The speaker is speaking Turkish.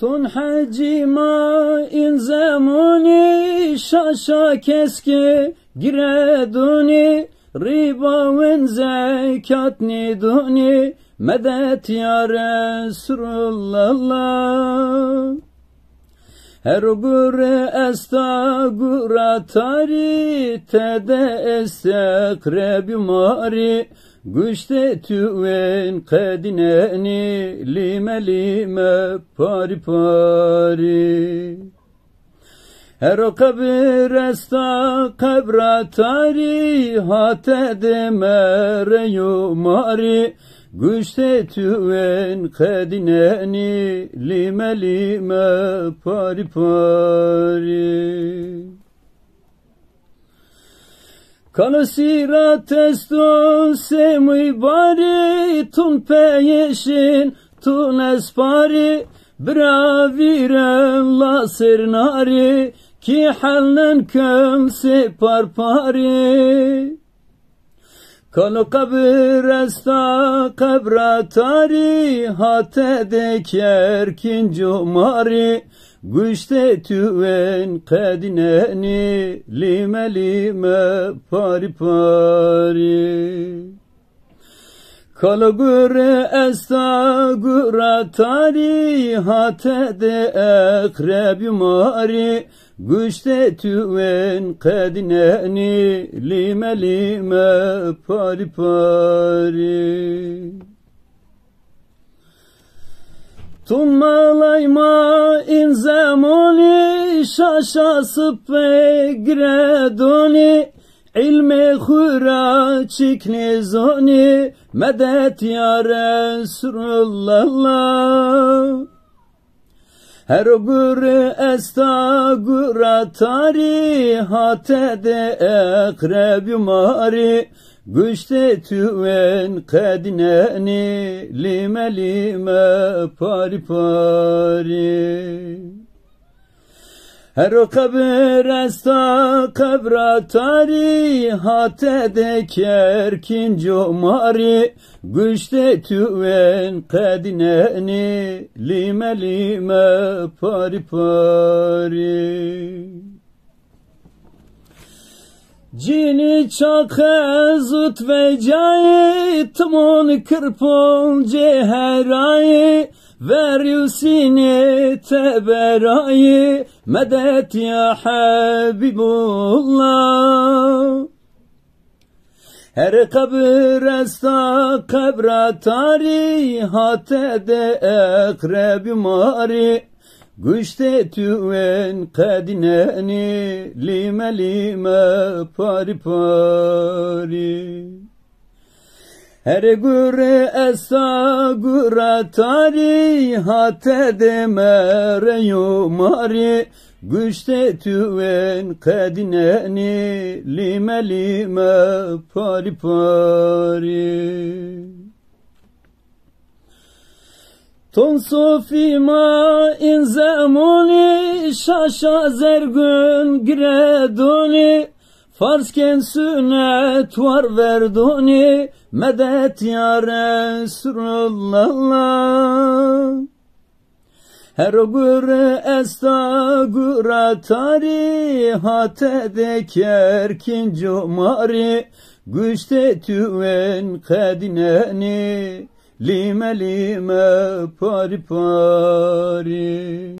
Tun hacima in zemuni şaşa keski gireduni ribavın zekat niduni medet ya Resulallah. Her gure esta gura tari tede estekre bimari Güstetüven kadineni lime lime pari pari. Her kabir esta kabra tari hatede mereyu mari Güstetüven kadineni lime lime pari pari. Kanasira testo se mi bari tun peyeşin tun espari bravire la sernari ki hellen kem se parpari. Kanu kabir esta kabra tari hate deker kincumari. Güstetüven kadineni lime lime pari pari. Kalgure esta gura tari hatede ekrebi Güçte Güstetüven kadineni lime lime pari pari. Tumalayma inzemoli şaşasıp ve gredoni ilmi hura çiknizoni medet ya Resulallah her gürü estağura tarihatede ekreb yumari Güçte tüven kadineni lime lime pari pari هر قبر است قبر تاری هاته کرکین جماری گشت تو ان قدننی لیمه لیمه پاری پاری Cini çakazut ve cayi tımon kırpon ceherayı Ver yusini teberayı medet ya Habibullah. Her esta kabra tarihat ede ekreb mari Güçte tüven kadineni lime lime pari pari her gür esa güre tarihat edemere yumari Güçte tüven kadineni lime lime pari pari Ton sofima inzemoli şaşa zergün gredoni. Farzken sünnet var verduni medet ya Resulallah. Her gur estağura tarihat edeker kincu mari güçte tüven kadineni lime lime pari pari.